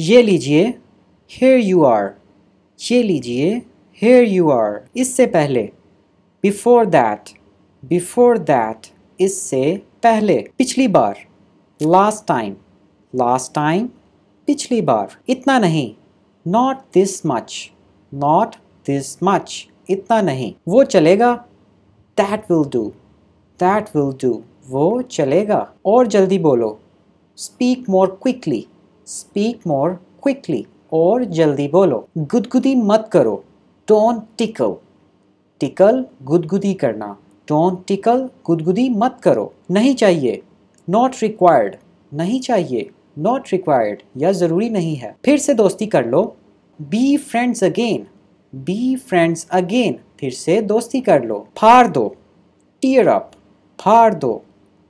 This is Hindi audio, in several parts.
ये लीजिए हेयर यू आर ये लीजिए हेयर यू आर इससे पहले बिफोर दैट बिफोर दैट इससे पहले पिछली बार लास्ट टाइम लास्ट टाइम पिछली बार इतना नहीं not this much not this much इतना नहीं वो चलेगा that will do that will do वो चलेगा और जल्दी बोलो speak more quickly speak more quickly और जल्दी बोलो गुदगुदी मत करो डोंट टिकल टिकल गुदगुदी करना डोंट टिकल गुदगुदी मत करो नहीं चाहिए नॉट रिक्वायर्ड नहीं चाहिए नॉट रिक्वायर्ड या ज़रूरी नहीं है फिर से दोस्ती कर लो be friends again be friends again फिर से दोस्ती कर लो फाड़ दो टीयर अप फाड़ दो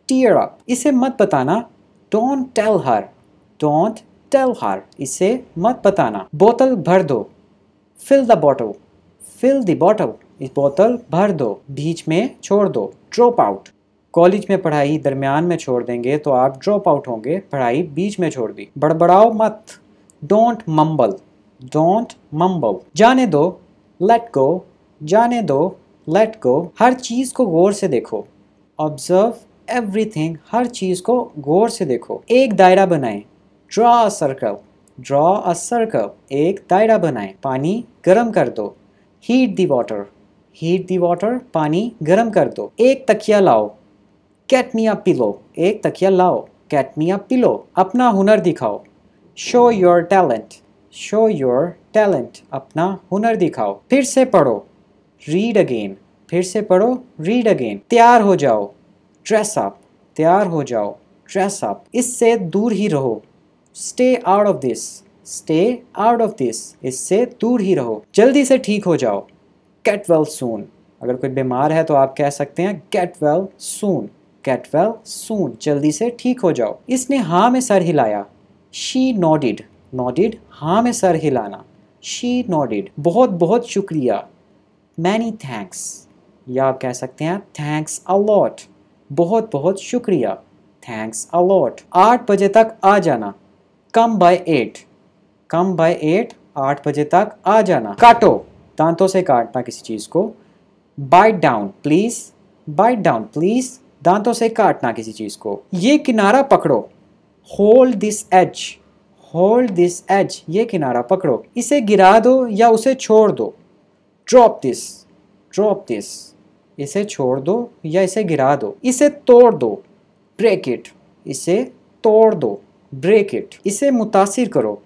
टीयर अप इसे मत बताना don't tell her don't tell her इसे मत बताना बोतल भर दो fill the bottle fill the bottle इस बोतल भर दो बीच में छोड़ दो ड्रॉप आउट कॉलेज में पढ़ाई दरमियान में छोड़ देंगे तो आप ड्रॉप आउट होंगे पढ़ाई बीच में छोड़ दी बड़बड़ाओ मत डोंट मम्बल डोंट मम्बल जाने दो लेट गो जाने दो लेट गो हर चीज़ को गौर से देखो ऑब्जर्व एवरीथिंग हर चीज़ को गौर से देखो एक दायरा बनाएं draw a circle draw a circle एक दायरा बनाएं पानी गर्म कर दो heat the water heat the water पानी गर्म कर दो एक तकिया लाओ कैट मी अ पिलो एक तकिया लाओ कैट मी अ पिलो अपना हुनर दिखाओ show your talent show your talent अपना हुनर दिखाओ फिर से पढ़ो रीड अगेन फिर से पढ़ो रीड अगेन तैयार हो जाओ ड्रेस अप तैयार हो जाओ ड्रेस अप इससे दूर ही रहो stay out of this stay out of this इससे दूर ही रहो जल्दी से ठीक हो जाओ गेट वेल सून अगर कोई बीमार है तो आप कह सकते हैं get well soon get well soon जल्दी से ठीक हो जाओ इसने हाँ में सर हिलाया शी नोडिड नोडिड हाँ में सर हिलाना शी नोडिड बहुत बहुत शुक्रिया मैनी थैंक्स या आप कह सकते हैं थैंक्स अलॉट बहुत बहुत शुक्रिया थैंक्स अलॉट आठ बजे तक आ जाना come by eight come by eight आठ बजे तक आ जाना काटो दांतों से काटना किसी चीज़ को bite down please bite down please दांतों से काटना किसी चीज़ को ये किनारा पकड़ो hold this edge hold this edge ये किनारा पकड़ो इसे गिरा दो या उसे छोड़ दो ड्रॉप दिस ड्रॉप दिस इसे छोड़ दो या इसे गिरा दो इसे तोड़ दो ब्रेक इट इसे तोड़ दो ब्रेक इट इसे मुतासर करो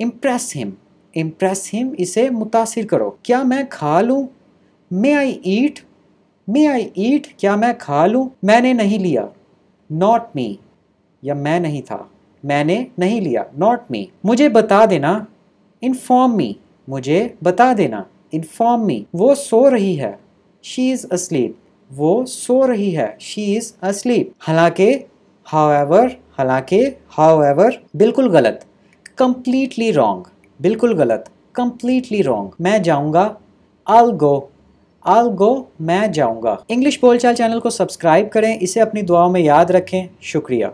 इम्प्रेस हिम इम्प्रेस हिम इसे मुतासर करो क्या मैं खा लूँ मे आई ईट मे आई ईट क्या मैं खा लूँ मैंने नहीं लिया नॉट मी या मैं नहीं था मैंने नहीं लिया नॉट मी मुझे बता देना इन्फॉर्म मी मुझे बता देना इन्फॉर्म मी वो सो रही है शी इज़ अस्लीप वो सो रही है शी इज़ अस्लीप हालांकि हाउ एवर हालांकि हाउ एवर बिल्कुल गलत कम्प्लीटली रॉन्ग बिल्कुल गलत कम्प्लीटली रॉन्ग मैं जाऊँगा आल गो आल गो मैं जाऊँगा इंग्लिश बोलचाल चैनल को सब्सक्राइब करें इसे अपनी दुआओं में याद रखें शुक्रिया